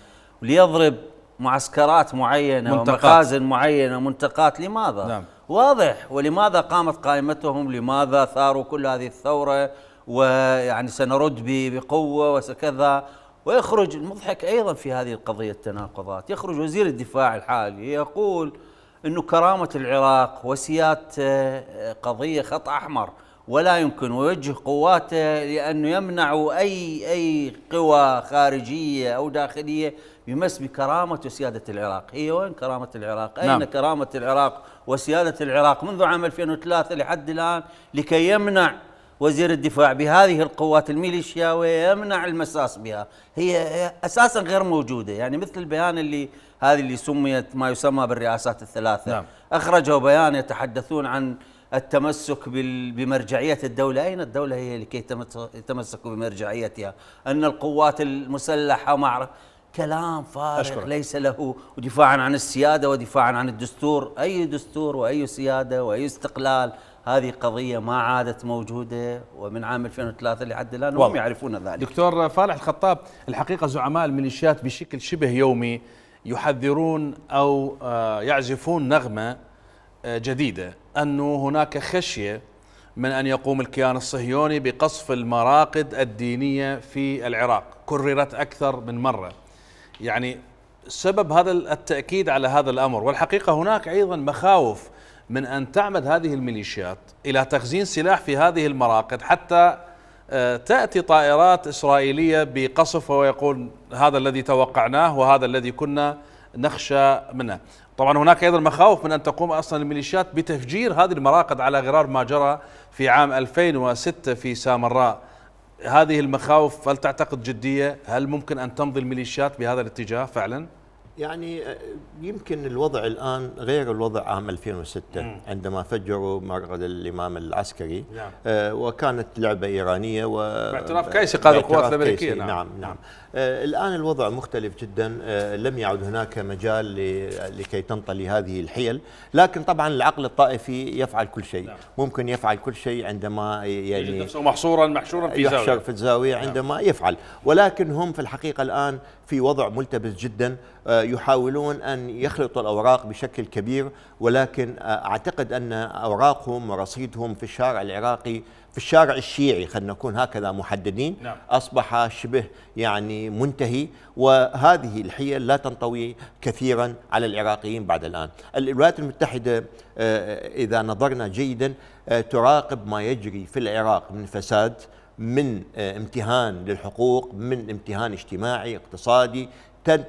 ليضرب معسكرات معينه منتقات. ومخازن معينه منتقات لماذا؟ نعم. واضح ولماذا قامت قائمتهم؟ لماذا ثاروا كل هذه الثوره؟ ويعني سنرد بقوه وكذا ويخرج المضحك ايضا في هذه القضيه التناقضات، يخرج وزير الدفاع الحالي يقول أنه كرامة العراق وسيادته آه، قضية خط أحمر ولا يمكن ويوجه قواته لأنه يمنع أي أي قوى خارجية أو داخلية يمس بكرامة وسيادة العراق هي إيه، وين كرامة العراق أين نعم. كرامة العراق وسيادة العراق منذ عام 2003 لحد الآن لكي يمنع وزير الدفاع بهذه القوات الميليشيا ويمنع المساس بها هي اساسا غير موجوده يعني مثل البيان اللي هذه اللي سميت ما يسمى بالرئاسات الثلاثه نعم. اخرجوا بيان يتحدثون عن التمسك بمرجعية الدولة أين الدولة هي لكي تمسك بمرجعيتها أن القوات المسلحة مع كلام فارغ أشكرك. ليس له دفاعا عن السيادة ودفاعا عن الدستور أي دستور وأي سيادة وأي استقلال هذه قضية ما عادت موجودة
ومن عام 2003 لحد الآن وهم يعرفون ذلك دكتور فالح الخطاب الحقيقة زعماء الميليشيات بشكل شبه يومي يحذرون أو آه، يعزفون نغمة آه، جديدة أنه هناك خشية من أن يقوم الكيان الصهيوني بقصف المراقد الدينية في العراق كررت أكثر من مرة يعني سبب هذا التأكيد على هذا الأمر والحقيقة هناك أيضا مخاوف من أن تعمد هذه الميليشيات إلى تخزين سلاح في هذه المراقد حتى آه، تأتي طائرات إسرائيلية بقصف ويقول هذا الذي توقعناه وهذا الذي كنا نخشى منه طبعا هناك أيضا مخاوف من أن تقوم أصلا الميليشيات بتفجير هذه المراقد على غرار ما جرى في عام 2006 في سامراء هذه المخاوف هل تعتقد جدية؟ هل ممكن أن تمضي الميليشيات بهذا الاتجاه فعلا؟
يعني آه, يمكن الوضع الآن غير الوضع عام 2006 مم. عندما فجروا مرقد الإمام العسكري نعم. آه وكانت لعبة إيرانية و باعتراف كيسي قائد القوات الأمريكية نعم نعم, نعم. آه الآن الوضع مختلف جدا آه لم يعد هناك مجال لكي تنطلي هذه الحيل لكن طبعا العقل الطائفي يفعل كل شيء نعم. ممكن يفعل كل شيء عندما يعني يجد نفسه
محصورا محشورا في زاوية يحشر في
الزاوية نعم. عندما نعم. يفعل ولكن هم في الحقيقة الآن في وضع ملتبس جدا آه، يحاولون أن يخلطوا الأوراق بشكل كبير ولكن آه، أعتقد أن أوراقهم ورصيدهم في الشارع العراقي في الشارع الشيعي خلينا نكون هكذا محددين نعم. أصبح شبه يعني منتهي وهذه الحيل لا تنطوي كثيرا على العراقيين بعد الآن الولايات المتحدة آه، إذا نظرنا جيدا تراقب ما يجري في العراق من فساد من آه، امتهان للحقوق من امتهان اجتماعي اقتصادي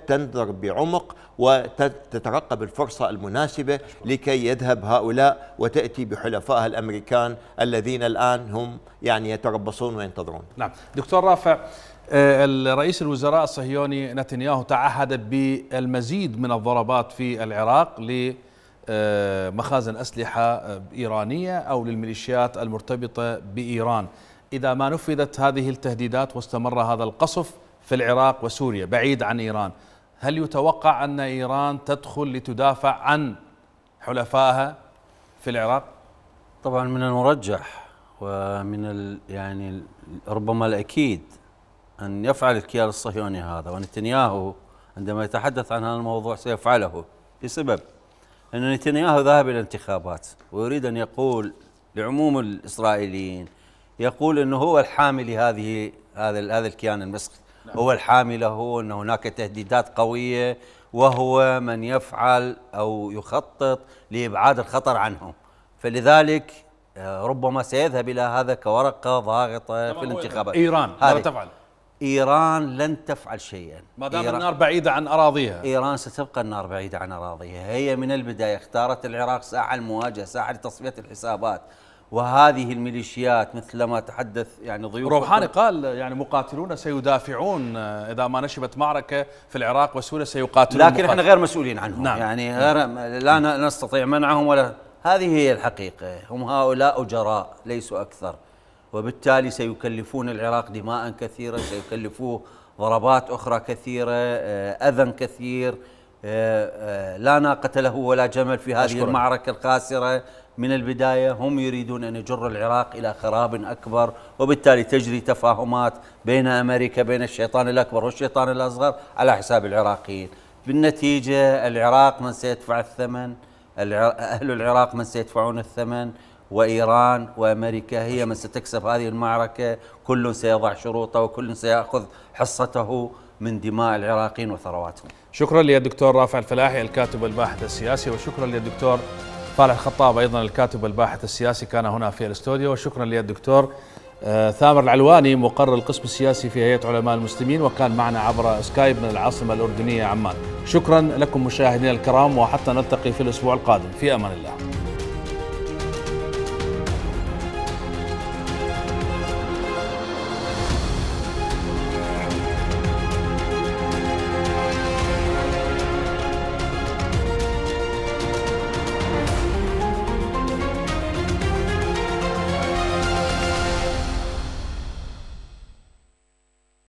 تنظر بعمق وتترقب الفرصة المناسبة لكي يذهب هؤلاء وتأتي بحلفائها الأمريكان الذين الآن هم
يعني يتربصون وينتظرون نعم دكتور رافع آه، الرئيس الوزراء الصهيوني نتنياهو تعهد بالمزيد من الضربات في العراق لمخازن آه، أسلحة إيرانية أو للميليشيات المرتبطة بإيران إذا ما نفذت هذه التهديدات واستمر هذا القصف في العراق وسوريا بعيد عن إيران هل يتوقع أن إيران تدخل لتدافع عن حلفائها في العراق؟ طبعا من المرجح ومن ال
يعني ربما الأكيد أن يفعل الكيان الصهيوني هذا ونتنياهو عندما يتحدث عن هذا الموضوع سيفعله لسبب أن نتنياهو ذاهب إلى الانتخابات ويريد أن يقول لعموم الإسرائيليين يقول انه هو الحامي لهذه هذا هذا الكيان المسخ نعم. هو الحامي له ان هناك تهديدات قويه وهو من يفعل او يخطط لابعاد الخطر عنهم فلذلك آه، ربما سيذهب الى هذا كورقه ضاغطه في الانتخابات ايران ماذا تفعل؟ ايران لن تفعل شيئا ما دام النار بعيده عن اراضيها ايران ستبقى النار بعيده عن اراضيها هي من البدايه اختارت العراق ساحه المواجهه ساحه لتصفيه الحسابات وهذه الميليشيات مثل ما تحدث يعني ضيوف روحاني
قال يعني مقاتلون سيدافعون آه، اذا ما نشبت معركه في العراق وسوريا سيقاتلون لكن مقاتل. احنا غير مسؤولين عنهم نعم. يعني غير لا نستطيع
منعهم ولا هذه هي الحقيقه هم هؤلاء اجراء ليسوا اكثر وبالتالي سيكلفون العراق دماء كثيرة سيكلفوه ضربات أخرى كثيرة آه، أذى كثير آه، لا ناقة له ولا جمل في هذه أشكرك. المعركة القاسرة من البداية هم يريدون أن يجر العراق إلى خراب أكبر وبالتالي تجري تفاهمات بين أمريكا بين الشيطان الأكبر والشيطان الأصغر على حساب العراقيين بالنتيجة العراق من سيدفع الثمن أهل العراق من سيدفعون الثمن وإيران وأمريكا هي من ستكسب هذه المعركة كل سيضع شروطه وكل سيأخذ حصته من دماء
العراقيين وثرواتهم شكرا للدكتور رافع الفلاحي الكاتب والباحث السياسي وشكرا للدكتور صالح الخطاب ايضا الكاتب والباحث السياسي كان هنا في الاستوديو وشكرا للدكتور آه، ثامر العلواني مقرر القسم السياسي في هيئه علماء المسلمين وكان معنا عبر سكايب من العاصمه الاردنيه عمان شكرا لكم مشاهدينا الكرام وحتى نلتقي في الاسبوع القادم في امان الله